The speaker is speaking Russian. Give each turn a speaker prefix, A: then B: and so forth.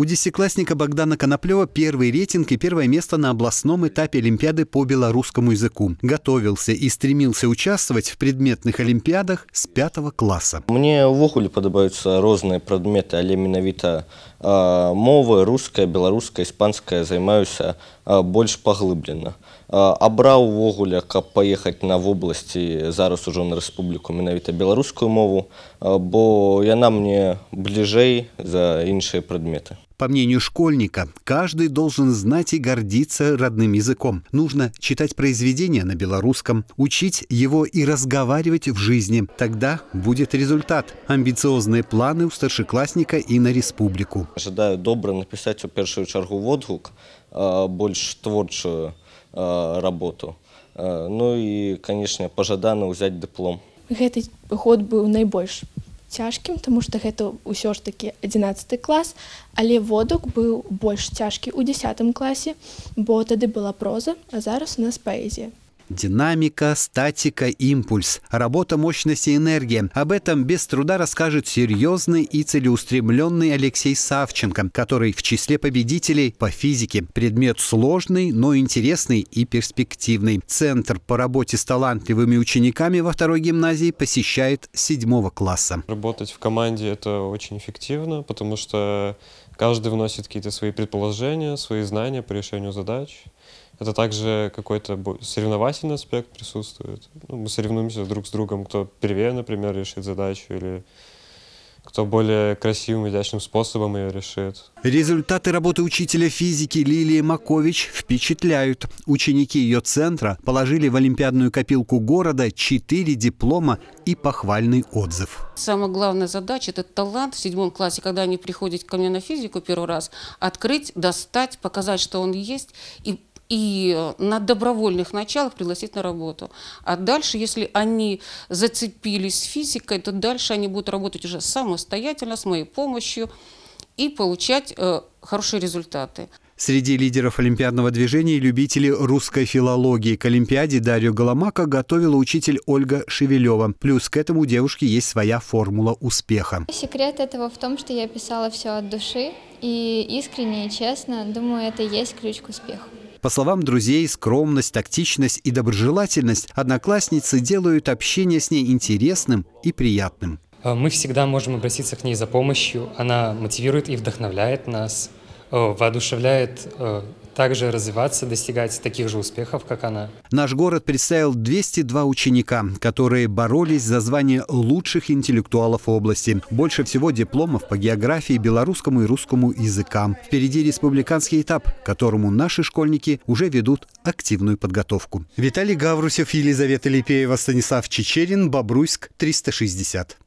A: У десятиклассника Богдана Коноплева первый рейтинг и первое место на областном этапе Олимпиады по белорусскому языку. Готовился и стремился участвовать в предметных олимпиадах
B: с пятого класса. Мне в увогуле подобаются разные предметы, але менавіта э, а, мовы руская, беларуская, іспанская займаюся э, а, а, больш паглыблена. Э, в увогуле, как поехать на в вобласці зараз ужо на рэспубліку менавіта белорусскую мову, э, бо яна мне бліжэй за іншыя предметы.
A: По мнению школьника, каждый должен знать и гордиться родным языком. Нужно читать произведения на белорусском, учить его и разговаривать в жизни. Тогда будет результат. Амбициозные планы у старшеклассника и на республику.
B: Ожидаю добра написать у першую чергу отгук, э, больше творческую э, работу. Э, ну и, конечно, пажадана взять диплом.
C: Этот год был найбольш цяжкім тому што гэта ўсё ж такі 11 клас але водак быў больш цяжкі ў 10 класе бо тады была проза а
B: зараз у нас паэзія
A: Динамика, статика, импульс, работа мощности энергии. Об этом без труда расскажет серьезный и целеустремленный Алексей Савченко, который в числе победителей по физике. Предмет сложный, но интересный и перспективный. Центр по работе с талантливыми учениками во второй гимназии посещает седьмого класса. Работать в команде – это очень эффективно, потому что каждый вносит какие-то свои предположения, свои знания по решению задач. Это также какой-то соревновательный аспект присутствует. Ну, мы соревнуемся друг с другом, кто первее, например, решит задачу или кто более красивым, и изящным способом ее решит. Результаты работы учителя физики Лилии Макович впечатляют. Ученики ее центра положили в олимпиадную копилку города четыре диплома и похвальный отзыв.
C: Самая главная задача – это талант в седьмом классе, когда они приходят ко мне на физику первый раз, открыть, достать, показать, что он есть, и и э, на добровольных началах пригласить на работу. А дальше, если они зацепились физикой, то дальше они будут работать уже самостоятельно, с моей помощью и получать э, хорошие результаты.
A: Среди лидеров олимпиадного движения и любителей русской филологии к Олимпиаде Дарью Голомака готовила учитель Ольга Шевелева. Плюс к этому у девушки есть своя формула успеха.
B: Секрет этого в том, что я писала все от души и искренне и честно. Думаю, это и есть ключ к успеху.
A: По словам друзей, скромность, тактичность и доброжелательность одноклассницы делают общение с ней интересным и приятным. Э, мы всегда можем обратиться к ней за помощью. Она мотивирует и вдохновляет нас, э, воодушевляет э, также развиваться, достигать таких же успехов, как она. Наш город представил 202 ученика, которые боролись за звание лучших интеллектуалов области. Больше всего дипломов по географии, белорусскому и русскому языкам. Впереди республиканский этап, к которому наши школьники уже ведут активную подготовку. Виталий Гаврусев, Елизавета Липеева, Станислав Чечерин, Бобруйск, 360.